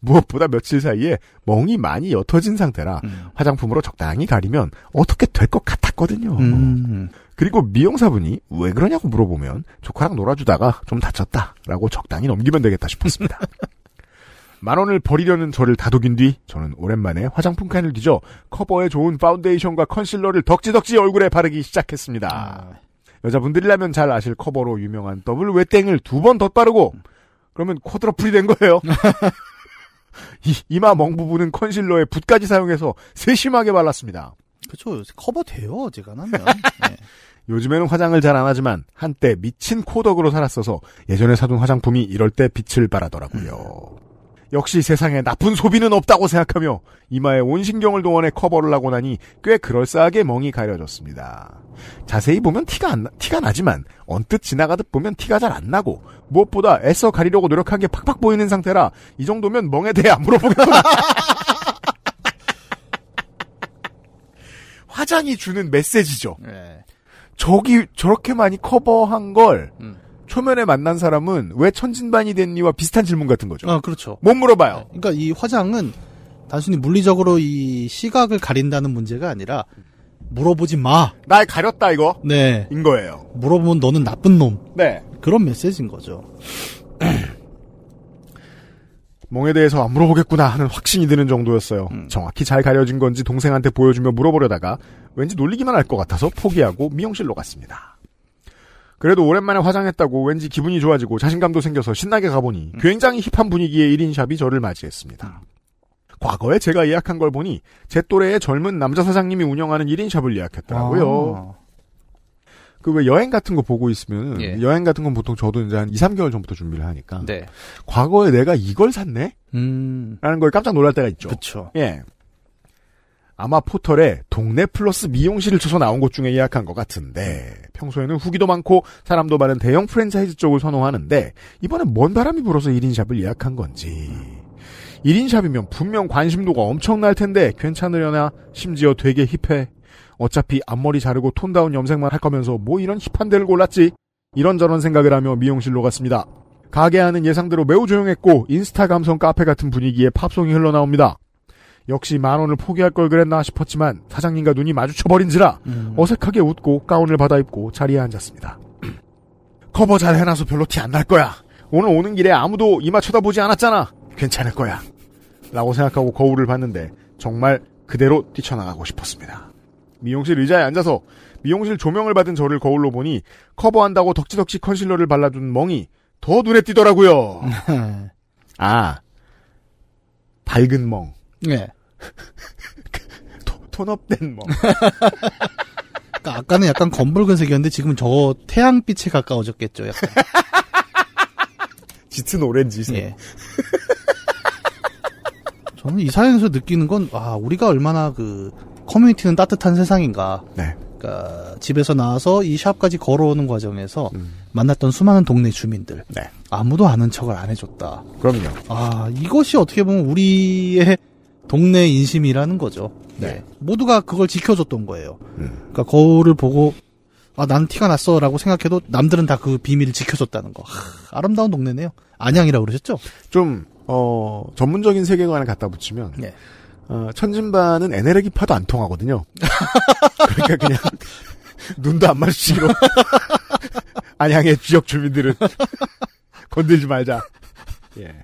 무엇보다 며칠 사이에 멍이 많이 옅어진 상태라 음. 화장품으로 적당히 가리면 어떻게 될 것 같았거든요. 음. 그리고 미용사분이 왜 그러냐고 물어보면 조카랑 놀아주다가 좀 다쳤다라고 적당히 넘기면 되겠다 싶었습니다. 만 원을 버리려는 저를 다독인 뒤 저는 오랜만에 화장품 칸을 뒤져 커버에 좋은 파운데이션과 컨실러를 덕지덕지 얼굴에 바르기 시작했습니다. 아. 여자분들이라면 잘 아실 커버로 유명한 더블 웨땡을 두 번 덧바르고 그러면 쿼드러플이 된 거예요. 이, 이마 멍부분은 컨실러에 붓까지 사용해서 세심하게 발랐습니다. 그렇죠. 커버 돼요. 제가 나면. 네. 요즘에는 화장을 잘 안 하지만 한때 미친 코덕으로 살았어서 예전에 사둔 화장품이 이럴 때 빛을 발하더라고요. 음. 역시 세상에 나쁜 소비는 없다고 생각하며 이마에 온 신경을 동원해 커버를 하고 나니 꽤 그럴싸하게 멍이 가려졌습니다. 자세히 보면 티가 안, 티가 나지만 언뜻 지나가듯 보면 티가 잘 안 나고 무엇보다 애써 가리려고 노력한 게 팍팍 보이는 상태라 이 정도면 멍에 대해 안 물어보겠구나. 화장이 주는 메시지죠. 네. 저기 저렇게 많이 커버한 걸 음. 표면에 만난 사람은 왜 천진반이 됐니와 비슷한 질문 같은 거죠. 아, 그렇죠. 못 물어봐요. 네. 그러니까 이 화장은 단순히 물리적으로 이 시각을 가린다는 문제가 아니라 물어보지 마. 날 가렸다 이거. 네. 인 거예요. 물어보면 너는 나쁜 놈. 네. 그런 메시지인 거죠. 멍에 대해서 안 물어보겠구나 하는 확신이 드는 정도였어요. 음. 정확히 잘 가려진 건지 동생한테 보여주며 물어보려다가 왠지 놀리기만 할 것 같아서 포기하고 미용실로 갔습니다. 그래도 오랜만에 화장했다고 왠지 기분이 좋아지고 자신감도 생겨서 신나게 가보니 음. 굉장히 힙한 분위기의 1인샵이 저를 맞이했습니다. 음. 과거에 제가 예약한 걸 보니 제 또래의 젊은 남자 사장님이 운영하는 1인샵을 예약했더라고요. 아. 그왜 여행 같은 거 보고 있으면 예. 여행 같은 건 보통 저도 이제 한 2, 3개월 전부터 준비를 하니까 네. 과거에 내가 이걸 샀네? 음. 라는 걸 깜짝 놀랄 때가 있죠. 그렇죠. 예. 아마 포털에 동네 플러스 미용실을 쳐서 나온 곳 중에 예약한 것 같은데 평소에는 후기도 많고 사람도 많은 대형 프랜차이즈 쪽을 선호하는데 이번엔 뭔 바람이 불어서 1인샵을 예약한 건지 1인샵이면 분명 관심도가 엄청날 텐데 괜찮으려나 심지어 되게 힙해 어차피 앞머리 자르고 톤다운 염색만 할 거면서 뭐 이런 힙한 데를 골랐지 이런저런 생각을 하며 미용실로 갔습니다 가게 안은 예상대로 매우 조용했고 인스타 감성 카페 같은 분위기에 팝송이 흘러나옵니다 역시 만 원을 포기할 걸 그랬나 싶었지만 사장님과 눈이 마주쳐버린지라 음. 어색하게 웃고 가운을 받아 입고 자리에 앉았습니다. 커버 잘 해놔서 별로 티 안 날 거야. 오늘 오는 길에 아무도 이마 쳐다보지 않았잖아. 괜찮을 거야. 라고 생각하고 거울을 봤는데 정말 그대로 뛰쳐나가고 싶었습니다. 미용실 의자에 앉아서 미용실 조명을 받은 저를 거울로 보니 커버한다고 덕지덕지 컨실러를 발라준 멍이 더 눈에 띄더라고요. 아, 밝은 멍. 네. 톤업된 뭐. 그러니까 아까는 약간 검붉은색이었는데 지금 저 태양빛에 가까워졌겠죠. 약간. 짙은 오렌지색. 예. 저는 이 사연에서 느끼는 건, 아, 우리가 얼마나 그, 커뮤니티는 따뜻한 세상인가. 네. 그러니까 집에서 나와서 이 샵까지 걸어오는 과정에서 음. 만났던 수많은 동네 주민들. 네. 아무도 아는 척을 안 해줬다. 그럼요. 아, 이것이 어떻게 보면 우리의 동네 인심이라는 거죠. 네. 네. 모두가 그걸 지켜줬던 거예요. 음. 그러니까 거울을 보고 아, 난 티가 났어. 라고 생각해도 남들은 다 그 비밀을 지켜줬다는 거. 하, 아름다운 동네네요. 안양이라고 그러셨죠? 좀, 어, 전문적인 세계관을 갖다 붙이면. 네. 어, 천진반은 에네르기파도 안 통하거든요. 그러니까 그냥, 눈도 안마주치기 안양의 지역 주민들은. 건들지 말자. 예.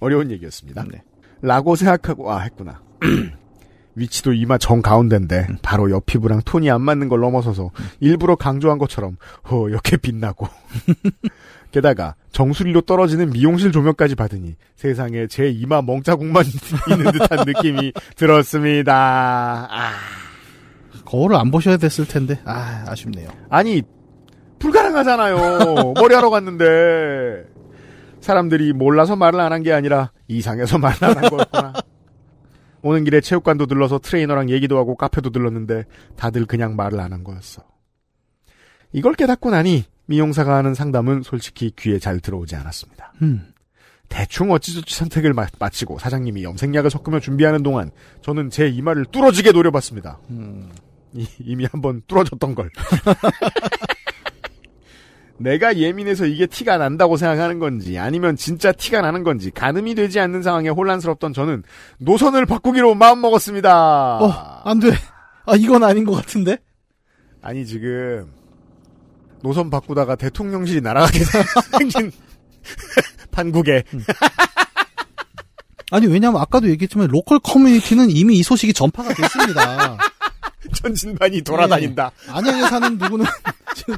어려운 얘기였습니다. 네. 라고 생각하고 아 했구나. 위치도 이마 정 가운데인데 음. 바로 옆 피부랑 톤이 안 맞는 걸 넘어서서 일부러 강조한 것처럼 어 이렇게 빛나고 게다가 정수리로 떨어지는 미용실 조명까지 받으니 세상에 제 이마 멍자국만 있는 듯한 느낌이 들었습니다. 아. 거울을 안 보셔야 됐을 텐데 아 아쉽네요. 아니 불가능하잖아요. 머리하러 갔는데 사람들이 몰라서 말을 안 한 게 아니라 이상해서 만나는 거였구나. 오는 길에 체육관도 들러서 트레이너랑 얘기도 하고 카페도 들렀는데 다들 그냥 말을 안 한 거였어. 이걸 깨닫고 나니 미용사가 하는 상담은 솔직히 귀에 잘 들어오지 않았습니다. 음. 대충 어찌저찌 선택을 마, 치고 사장님이 염색약을 섞으며 준비하는 동안 저는 제 이마를 뚫어지게 노려봤습니다. 음. 이, 이미 한번 뚫어졌던 걸. 내가 예민해서 이게 티가 난다고 생각하는 건지 아니면 진짜 티가 나는 건지 가늠이 되지 않는 상황에 혼란스럽던 저는 노선을 바꾸기로 마음먹었습니다. 어, 안 돼. 아, 이건 아닌 것 같은데? 아니, 지금 노선 바꾸다가 대통령실이 날아가게 생긴 판국에. 음. 아니, 왜냐면 아까도 얘기했지만 로컬 커뮤니티는 이미 이 소식이 전파가 됐습니다. 전진반이 돌아다닌다. 네. 안양에 사는 누구는 지금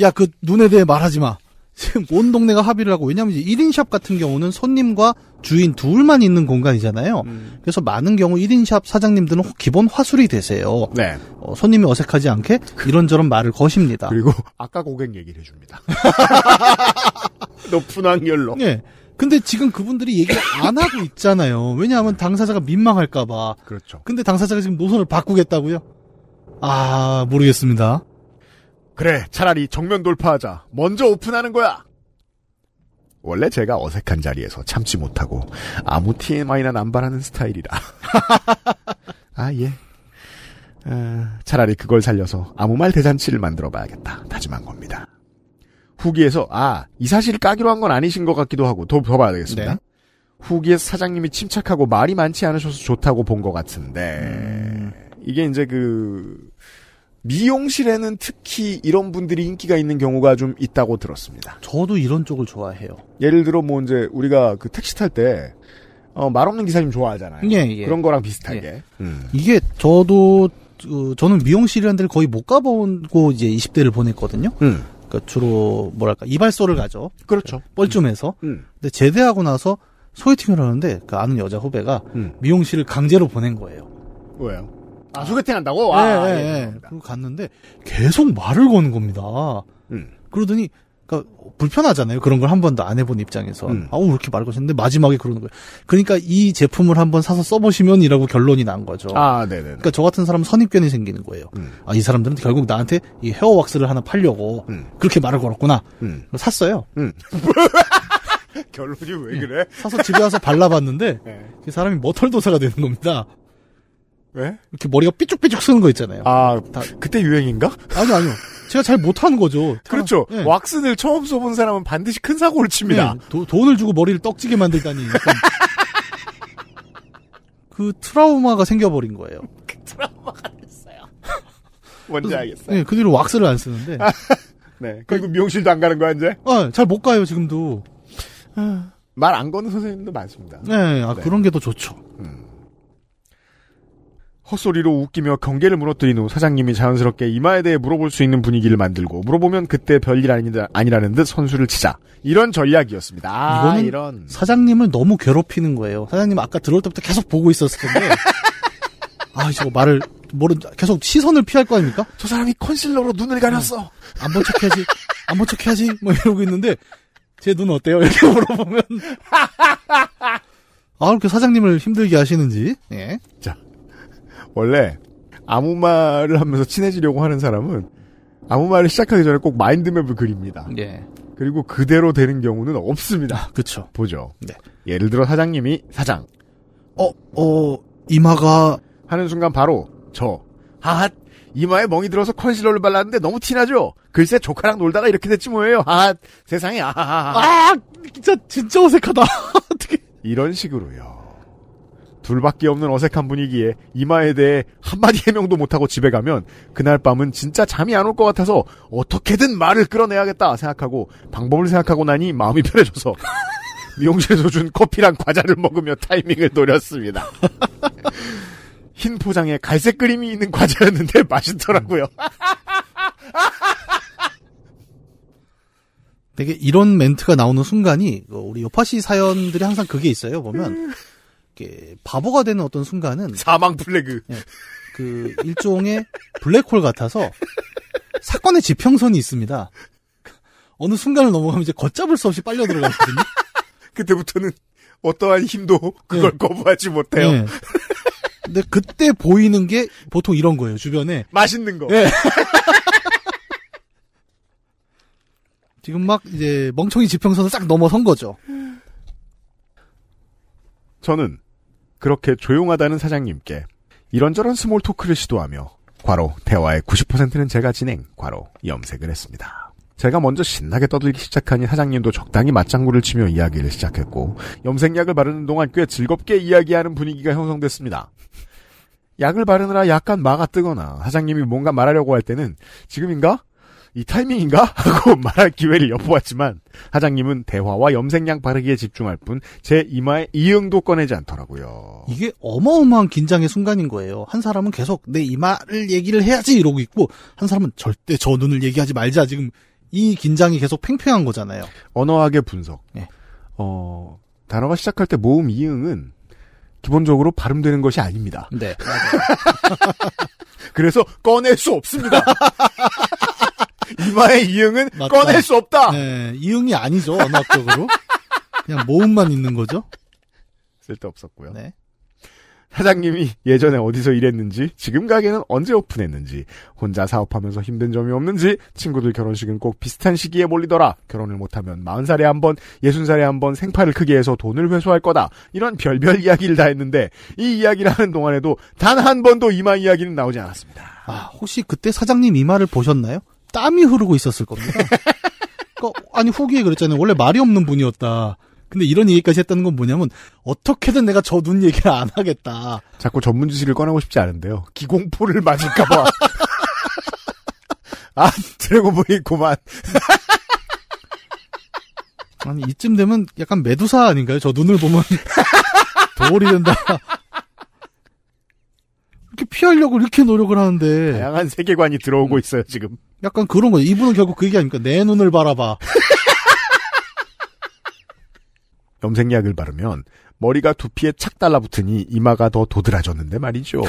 야, 그 눈에 대해 말하지 마. 지금 온 동네가 합의를 하고 왜냐면 1인샵 같은 경우는 손님과 주인 둘만 있는 공간이잖아요. 음. 그래서 많은 경우 1인샵 사장님들은 기본 화술이 되세요. 네. 어, 손님이 어색하지 않게 이런저런 말을 거십니다. 그리고 아까 고객 얘기를 해줍니다. 높은 확률로. 네. 근데 지금 그분들이 얘기 안 하고 있잖아요. 왜냐하면 당사자가 민망할까봐. 그렇죠. 근데 당사자가 지금 노선을 바꾸겠다고요? 아 모르겠습니다. 그래, 차라리 정면 돌파하자. 먼저 오픈하는 거야! 원래 제가 어색한 자리에서 참지 못하고 아무 TMI나 남발하는 스타일이라. 아, 예. 아, 차라리 그걸 살려서 아무 말 대잔치를 만들어 봐야겠다. 다짐한 겁니다. 후기에서, 아, 이 사실 까기로 한 건 아니신 것 같기도 하고, 더, 더 봐야 되겠습니다. 네. 후기에서 사장님이 침착하고 말이 많지 않으셔서 좋다고 본 것 같은데, 음... 이게 이제 그, 미용실에는 특히 이런 분들이 인기가 있는 경우가 좀 있다고 들었습니다. 저도 이런 쪽을 좋아해요. 예를 들어 뭐 이제 우리가 그 택시 탈때 어, 말없는 기사님 좋아하잖아요. 예, 예. 그런 거랑 비슷하게. 예. 음. 이게 저도 어, 저는 미용실이라는 데를 거의 못 가보고 이제 20대를 보냈거든요. 음. 그러니까 주로 뭐랄까 이발소를 가죠. 그렇죠. 네, 뻘쭘해서. 음. 음. 근데 제대하고 나서 소개팅을 하는데 그 아는 여자 후배가 음. 미용실을 강제로 보낸 거예요. 왜요? 아, 소개팅 한다고? 네, 아, 예, 예. 네. 네. 그리고 갔는데 계속 말을 거는 겁니다. 음. 그러더니 그니까 불편하잖아요. 그런 걸 한 번도 안 해본 입장에서. 음. 아우, 왜 이렇게 말고 싶는데 마지막에 그러는 거예요. 그러니까 이 제품을 한번 사서 써보시면이라고 결론이 난 거죠. 아, 네네. 그니까저 같은 사람 은 선입견이 생기는 거예요. 음. 아, 이 사람들은 결국 나한테 이 헤어 왁스를 하나 팔려고 음. 그렇게 말을 걸었구나. 음. 샀어요. 음. 결론이 왜 예. 그래? 사서 집에 와서 발라봤는데 네. 사람이 머털도사가 되는 겁니다. 왜? 이렇게 머리가 삐죽삐죽 쓰는 거 있잖아요. 아, 다. 그때 유행인가? 아니요, 아니요. 제가 잘 못하는 거죠. 그렇죠. 네. 왁스를 처음 써본 사람은 반드시 큰 사고를 칩니다. 네. 도, 돈을 주고 머리를 떡지게 만들다니. 그 트라우마가 생겨버린 거예요. 그 트라우마가 됐어요. 뭔지 알겠어요. 네, 그 뒤로 왁스를 안 쓰는데. 네. 그리고 미용실도 안 가는 거야, 이제? 어, 잘 못 가요, 지금도. 말 안 거는 선생님도 많습니다. 네, 아, 네. 그런 게 더 좋죠. 음. 헛소리로 웃기며 경계를 무너뜨린 후 사장님이 자연스럽게 이마에 대해 물어볼 수 있는 분위기를 만들고 물어보면 그때 별일 아니다, 아니라는 듯 선수를 치자 이런 전략이었습니다. 아, 이거는 이런 사장님을 너무 괴롭히는 거예요. 사장님 아까 들어올 때부터 계속 보고 있었을 텐데 아이거 말을 모르 계속 시선을 피할 거 아닙니까? 저 사람이 컨실러로 눈을 가렸어. 아, 안본 척해야지. 안 본 척해야지. 뭐 이러고 있는데 제 눈 어때요? 이렇게 물어보면 아 그렇게 사장님을 힘들게 하시는지 예. 자 원래 아무 말을 하면서 친해지려고 하는 사람은 아무 말을 시작하기 전에 꼭 마인드맵을 그립니다. 예. 그리고 그대로 되는 경우는 없습니다. 그렇죠. 보죠. 네. 예를 들어 사장님이 사장. 어, 어, 이마가 하는 순간 바로 저 하핫 이마에 멍이 들어서 컨실러를 발랐는데 너무 티나죠? 글쎄 조카랑 놀다가 이렇게 됐지 뭐예요. 하핫 세상에 아하하. 아, 진짜 진짜 어색하다. 어떻게 이런 식으로요. 둘밖에 없는 어색한 분위기에 이마에 대해 한마디 해명도 못하고 집에 가면 그날 밤은 진짜 잠이 안 올 것 같아서 어떻게든 말을 끌어내야겠다 생각하고 방법을 생각하고 나니 마음이 편해져서 미용실에서 준 커피랑 과자를 먹으며 타이밍을 노렸습니다. 흰 포장에 갈색 그림이 있는 과자였는데 맛있더라고요. 되게 이런 멘트가 나오는 순간이 우리 여파시 사연들이 항상 그게 있어요 보면 음. 바보가 되는 어떤 순간은 사망 플래그 예, 그 일종의 블랙홀 같아서 사건의 지평선이 있습니다. 어느 순간을 넘어가면 이제 걷잡을 수 없이 빨려 들어가거든요. 그때부터는 어떠한 힘도 그걸 네. 거부하지 못해요. 네. 근데 그때 보이는 게 보통 이런 거예요. 주변에 맛있는 거. 네. 지금 막 이제 멍청이 지평선을 싹 넘어선 거죠. 음. 저는 그렇게 조용하다는 사장님께 이런저런 스몰 토크를 시도하며 과로 대화의 90%는 제가 진행 과로 염색을 했습니다. 제가 먼저 신나게 떠들기 시작하니 사장님도 적당히 맞장구를 치며 이야기를 시작했고 염색약을 바르는 동안 꽤 즐겁게 이야기하는 분위기가 형성됐습니다. 약을 바르느라 약간 마가 뜨거나 사장님이 뭔가 말하려고 할 때는 지금인가? 이 타이밍인가? 하고 말할 기회를 엿보았지만 사장님은 대화와 염색약 바르기에 집중할 뿐 제 이마에 이응도 꺼내지 않더라고요. 이게 어마어마한 긴장의 순간인 거예요. 한 사람은 계속 내 이마를 얘기를 해야지 이러고 있고 한 사람은 절대 저 눈을 얘기하지 말자 지금 이 긴장이 계속 팽팽한 거잖아요. 언어학의 분석. 네. 어, 단어가 시작할 때 모음 이응은 기본적으로 발음되는 것이 아닙니다. 네. 그래서 꺼낼 수 없습니다. 이마의 이응은 맞다. 꺼낼 수 없다. 네, 이응이 아니죠 언어학적으로. 그냥 모음만 있는 거죠. 쓸데 없었고요. 네. 사장님이 예전에 어디서 일했는지, 지금 가게는 언제 오픈했는지, 혼자 사업하면서 힘든 점이 없는지, 친구들 결혼식은 꼭 비슷한 시기에 몰리더라. 결혼을 못하면 40살에 한 번, 60살에 한 번 생파를 크게 해서 돈을 회수할 거다. 이런 별별 이야기를 다 했는데, 이 이야기를 하는 동안에도 단 한 번도 이마 이야기는 나오지 않았습니다. 아, 혹시 그때 사장님 이마를 보셨나요? 땀이 흐르고 있었을 겁니다. 그러니까 아니 후기에 그랬잖아요. 원래 말이 없는 분이었다. 근데 이런 얘기까지 했다는 건 뭐냐면 어떻게든 내가 저 눈 얘기를 안 하겠다. 자꾸 전문 지식을 꺼내고 싶지 않은데요. 기공포를 맞을까봐. 아 드래곤볼이 구만 아니 이쯤 되면 약간 메두사 아닌가요? 저 눈을 보면 도이 된다. 이렇게 피하려고 이렇게 노력을 하는데 다양한 세계관이 들어오고 있어요 지금. 약간 그런 거예요. 이분은 결국 그 얘기 아닙니까? 내 눈을 바라봐. 염색약을 바르면 머리가 두피에 착 달라붙으니 이마가 더 도드라졌는데 말이죠.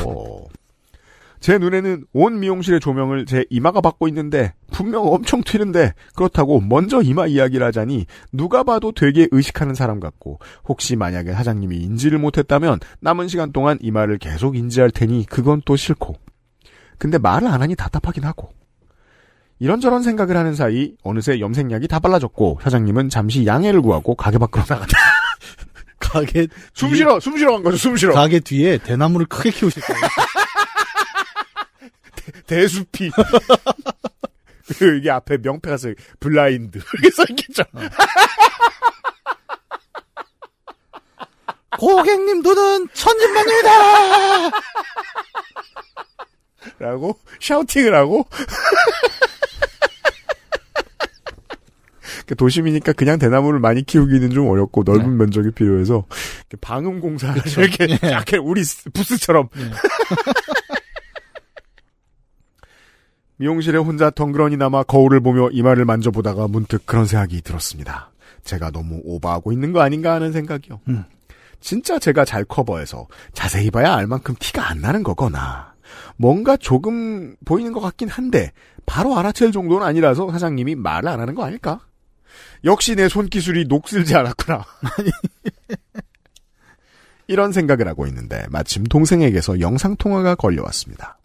제 눈에는 온 미용실의 조명을 제 이마가 받고 있는데 분명 엄청 튀는데 그렇다고 먼저 이마 이야기를 하자니 누가 봐도 되게 의식하는 사람 같고 혹시 만약에 사장님이 인지를 못했다면 남은 시간 동안 이마를 계속 인지할 테니 그건 또 싫고 근데 말을 안 하니 답답하긴 하고 이런저런 생각을 하는 사이 어느새 염색약이 다 발라졌고 사장님은 잠시 양해를 구하고 가게 밖으로 나갔다. 가게 숨 쉬러 숨 쉬러 간 거죠 숨 쉬러 가게 뒤에 대나무를 크게 키우실 거예요. 대수피. 그 이게 앞에 명패가 써 블라인드 이렇게 써 있겠죠. 어. 고객님 눈은 천진만입니다. 라고 샤우팅을 하고 도심이니까 그냥 대나무를 많이 키우기는 좀 어렵고 넓은 네. 면적이 필요해서 방음 공사를 그렇죠. 이렇게 네. 우리 부스처럼 네. 미용실에 혼자 덩그러니 남아 거울을 보며 이마를 만져보다가 문득 그런 생각이 들었습니다. 제가 너무 오버하고 있는 거 아닌가 하는 생각이요. 음. 진짜 제가 잘 커버해서 자세히 봐야 알 만큼 티가 안 나는 거거나 뭔가 조금 보이는 것 같긴 한데 바로 알아챌 정도는 아니라서 사장님이 말을 안 하는 거 아닐까? 역시 내 손기술이 녹슬지 않았구나. 이런 생각을 하고 있는데 마침 동생에게서 영상통화가 걸려왔습니다.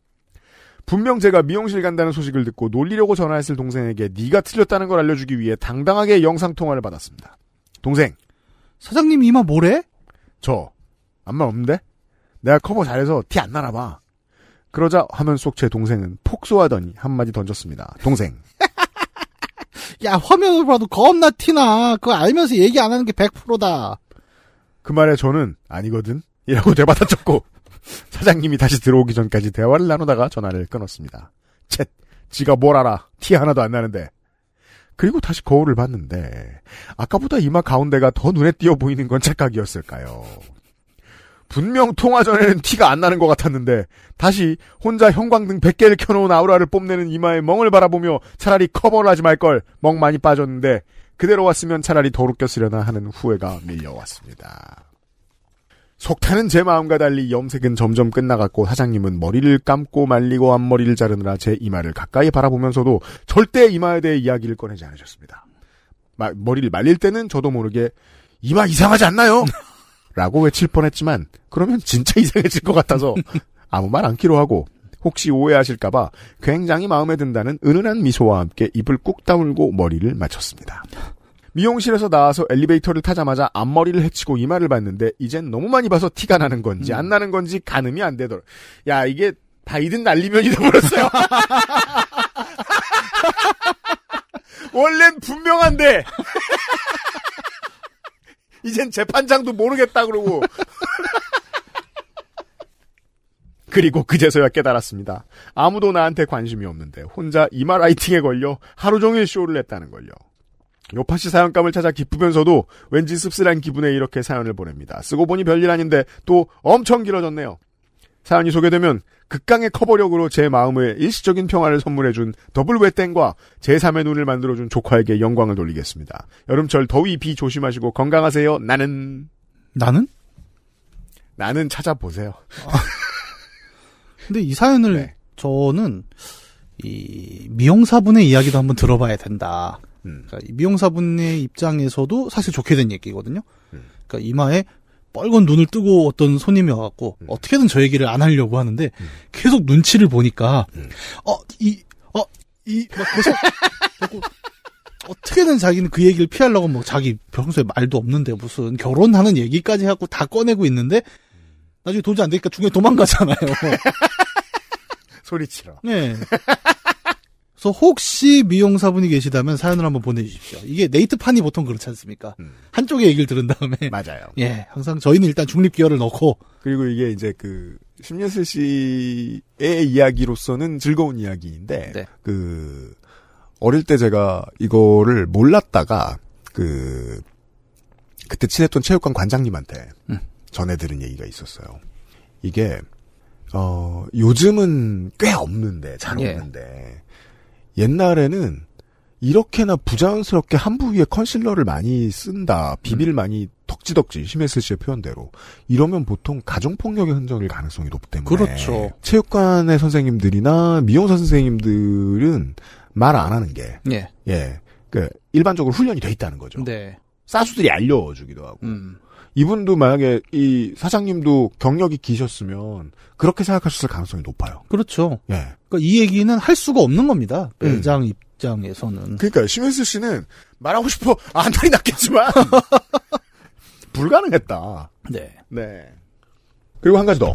분명 제가 미용실 간다는 소식을 듣고 놀리려고 전화했을 동생에게 네가 틀렸다는 걸 알려주기 위해 당당하게 영상 통화를 받았습니다. 동생. 사장님 이마 뭐래? 저. 안마 없는데? 내가 커버 잘해서 티 안 나나 봐. 그러자 화면 속 제 동생은 폭소하더니 한마디 던졌습니다. 동생. 야, 화면으로 봐도 겁나 티나. 그거 알면서 얘기 안 하는 게 100%다. 그 말에 저는 아니거든. 이라고 대받아쳤고 사장님이 다시 들어오기 전까지 대화를 나누다가 전화를 끊었습니다. 쳇, 지가 뭘 알아. 티 하나도 안 나는데. 그리고 다시 거울을 봤는데 아까보다 이마 가운데가 더 눈에 띄어 보이는 건 착각이었을까요? 분명 통화 전에는 티가 안 나는 것 같았는데 다시 혼자 형광등 100개를 켜놓은 아우라를 뽐내는 이마에 멍을 바라보며 차라리 커버를 하지 말걸 멍 많이 빠졌는데 그대로 왔으면 차라리 더럽게쓰려나 하는 후회가 밀려왔습니다. 속타는 제 마음과 달리 염색은 점점 끝나갔고 사장님은 머리를 감고 말리고 앞머리를 자르느라 제 이마를 가까이 바라보면서도 절대 이마에 대해 이야기를 꺼내지 않으셨습니다. 마, 머리를 말릴 때는 저도 모르게 이마 이상하지 않나요? 라고 외칠 뻔했지만 그러면 진짜 이상해질 것 같아서 아무 말안기로 하고 혹시 오해하실까봐 굉장히 마음에 든다는 은은한 미소와 함께 입을 꾹 다물고 머리를 맞췄습니다. 미용실에서 나와서 엘리베이터를 타자마자 앞머리를 해치고 이마를 봤는데 이젠 너무 많이 봐서 티가 나는 건지 음. 안 나는 건지 가늠이 안 되더라. 야 이게 바이든 난리면이 돼버렸어요. 원래는 분명한데 이젠 재판장도 모르겠다 그러고 그리고 그제서야 깨달았습니다. 아무도 나한테 관심이 없는데 혼자 이마 라이팅에 걸려 하루 종일 쇼를 했다는 걸요. 요파씨 사연감을 찾아 기쁘면서도 왠지 씁쓸한 기분에 이렇게 사연을 보냅니다. 쓰고 보니 별일 아닌데 또 엄청 길어졌네요. 사연이 소개되면 극강의 커버력으로 제 마음에 일시적인 평화를 선물해준 더블 웨땡과 제3의 눈을 만들어준 조카에게 영광을 돌리겠습니다. 여름철 더위 비 조심하시고 건강하세요. 나는 나는 나는 찾아보세요. 아. 근데 이 사연을 네. 저는 이 미용사분의 이야기도 한번 들어봐야 된다. 음. 그러니까 미용사분의 입장에서도 사실 좋게 된 얘기거든요. 음. 그러니까 이마에 빨간 눈을 뜨고 어떤 손님이 와갖고 음. 어떻게든 저 얘기를 안 하려고 하는데 음. 계속 눈치를 보니까 음. 어이어이 어, 이, 막 계속 어떻게든 자기는 그 얘기를 피하려고 뭐 자기 평소에 말도 없는데 무슨 결혼하는 얘기까지 하고 다 꺼내고 있는데 나중에 도저히 안 되니까 중에 간 도망가잖아요. 소리치러. 네. 그래서 혹시 미용사분이 계시다면 사연을 한번 보내주십시오. 이게 네이트판이 보통 그렇지 않습니까? 음. 한쪽의 얘기를 들은 다음에. 맞아요. 예. 항상 저희는 일단 중립기어를 넣고. 그리고 이게 이제 그, 심예슬 씨의 이야기로서는 즐거운 이야기인데. 네. 그, 어릴 때 제가 이거를 몰랐다가, 그, 그때 친했던 체육관 관장님한테 음. 전해드린 얘기가 있었어요. 이게, 어, 요즘은 꽤 없는데, 잘 예. 없는데. 예. 옛날에는 이렇게나 부자연스럽게 한부 위에 컨실러를 많이 쓴다. 비비 음. 많이 덕지덕지 심혜슬 씨의 표현대로 이러면 보통 가정 폭력의 흔적일 가능성이 높기 때문에 그렇죠. 체육관의 선생님들이나 미용사 선생님들은 말 안 하는 게 예. 예. 그 일반적으로 훈련이 돼 있다는 거죠. 네. 사수들이 알려주기도 하고. 음. 이분도 만약에 이 사장님도 경력이 기셨으면 그렇게 생각하셨을 가능성이 높아요. 그렇죠. 예. 그러니까 이 얘기는 할 수가 없는 겁니다. 음. 매장 음. 입장에서는. 그러니까 심혜수 씨는 말하고 싶어 아, 안달이 났겠지만 불가능했다. 네. 네. 그리고 한 가지 더.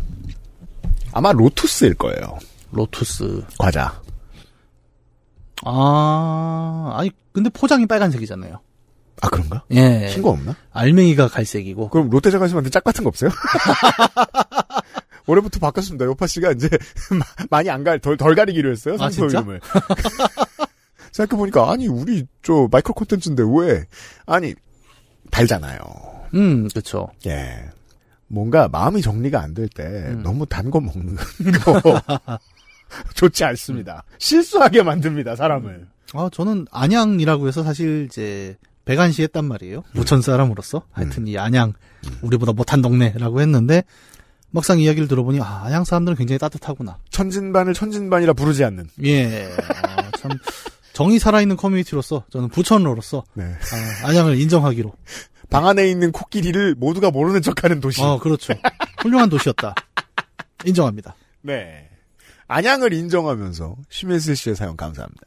아마 로투스일 거예요. 로투스 과자. 아, 아니 근데 포장이 빨간색이잖아요. 아 그런가? 예. 흰거 없나? 알맹이가 갈색이고. 그럼 롯데 자가님한테 짝 같은 거 없어요? 올해부터 바꿨습니다. 요파 씨가 이제 많이 안갈덜 덜 가리기로 했어요. 상표 아, 이름을. 생각해 보니까 아니 우리 저 마이크로 콘텐츠인데 왜 아니 달잖아요. 음, 그렇죠. 예. 뭔가 마음이 정리가 안 될때 음. 너무 단 거 먹는 거 좋지 않습니다. 음. 실수하게 만듭니다 사람을. 음. 아 저는 안양이라고 해서 사실 이제 백안시 했단 말이에요. 음. 부천 사람으로서. 하여튼 음. 이 안양, 음. 우리보다 못한 동네라고 했는데, 막상 이야기를 들어보니, 아, 안양 사람들은 굉장히 따뜻하구나. 천진반을 천진반이라 부르지 않는. 예. 아, 참, 정이 살아있는 커뮤니티로서, 저는 부천으로서 네. 아, 안양을 인정하기로. 방 안에 있는 코끼리를 모두가 모르는 척하는 도시. 어, 그렇죠. 훌륭한 도시였다. 인정합니다. 네. 안양을 인정하면서 심혜슬 씨의 사연 감사합니다.